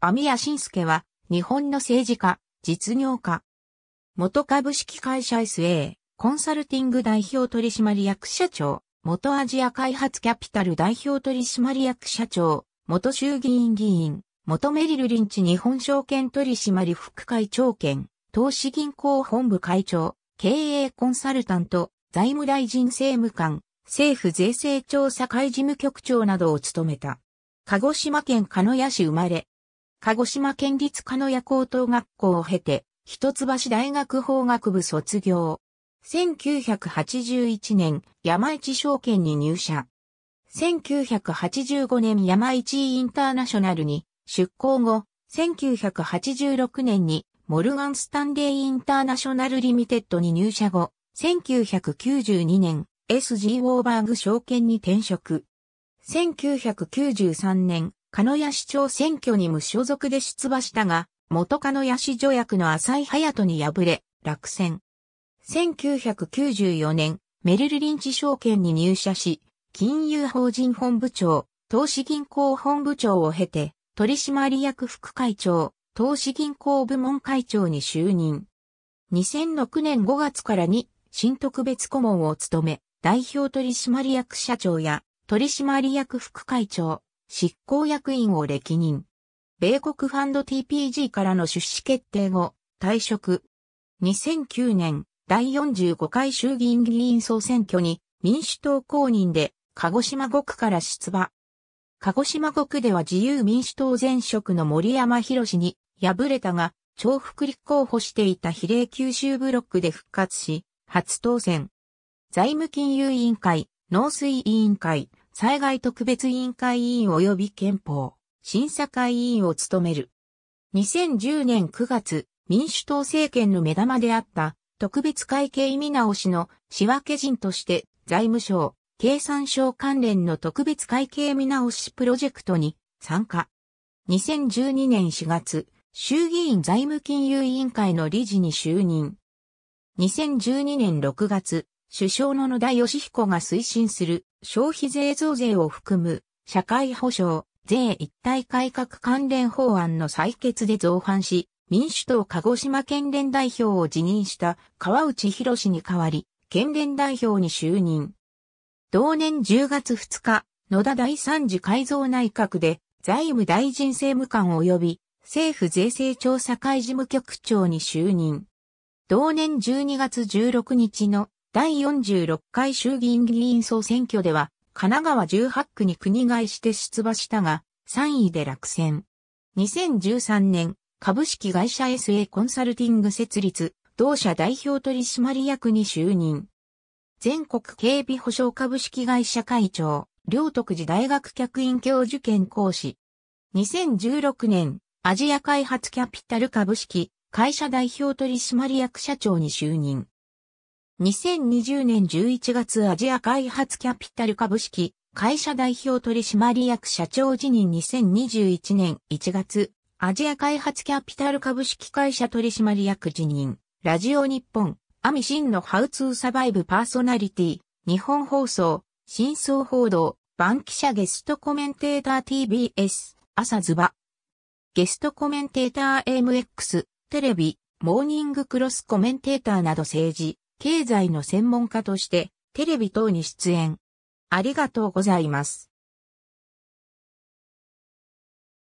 網谷慎介は、日本の政治家、実業家。元株式会社 SA、コンサルティング代表取締役社長、元アジア開発キャピタル代表取締役社長、元衆議院議員、元メリルリンチ日本証券取締副会長兼、投資銀行本部会長、経営コンサルタント、財務大臣政務官、政府税制調査会事務局長などを務めた。鹿児島県鹿屋市生まれ、鹿児島県立鹿屋高等学校を経て、一橋大学法学部卒業。1981年、山市証券に入社。1985年山市インターナショナルに出向後、1986年にモルガン・スタンレーインターナショナルリミテッドに入社後、1992年 SG オーバーグ証券に転職。1993年鹿屋市長選挙に無所属で出馬したが、元鹿屋市助役の浅井隼人に敗れ、落選。1994年、メルルリンチ証券に入社し、金融法人本部長、投資銀行本部長を経て、取締役副会長、投資銀行部門会長に就任。2006年5月からに新特別顧問を務め、代表取締役社長や取締役副会長、執行役員を歴任。米国ファンド TPG からの出資決定後、退職。2009年、第45回衆議院議員総選挙に民主党公認で鹿児島5区から出馬。鹿児島5区では自由民主党前職の森山博に敗れたが、重複立候補していた比例九州ブロックで復活し、初当選。財務金融委員会、農水委員会、災害特別委員会委員及び憲法、審査会委員を務める。2010年9月、民主党政権の目玉であった特別会計見直しの仕分け人として財務省、経産省関連の特別会計見直しプロジェクトに参加。2012年4月、衆議院財務金融委員会の理事に就任。2012年6月、首相の野田義彦が推進する消費税増税を含む社会保障、税一体改革関連法案の採決で造反し、民主党鹿児島県連代表を辞任した川内博氏に代わり、県連代表に就任。同年10月2日、野田第三次改造内閣で財務大臣政務官及び政府税制調査会事務局長に就任。同年12月16日の第46回衆議院議員総選挙では、神奈川18区に国外して出馬したが、3位で落選。2013年、株式会社 SA コンサルティング設立、同社代表取締役に就任。全国警備保障株式会社会長、両徳寺大学客員教授兼講師。2016年、アジア開発キャピタル株式会社代表取締役社長に就任。2020年11月アジア開発キャピタル株式会社代表取締役社長辞任2021年1月アジア開発キャピタル株式会社取締役辞任ラジオ日本アミシンのハウツーサバイブパーソナリティ日本放送真相報道バンキシャゲストコメンテーター TBS 朝ズバゲストコメンテーター m x テレビモーニングクロスコメンテーターなど政治経済の専門家としてテレビ等に出演。ありがとうございます。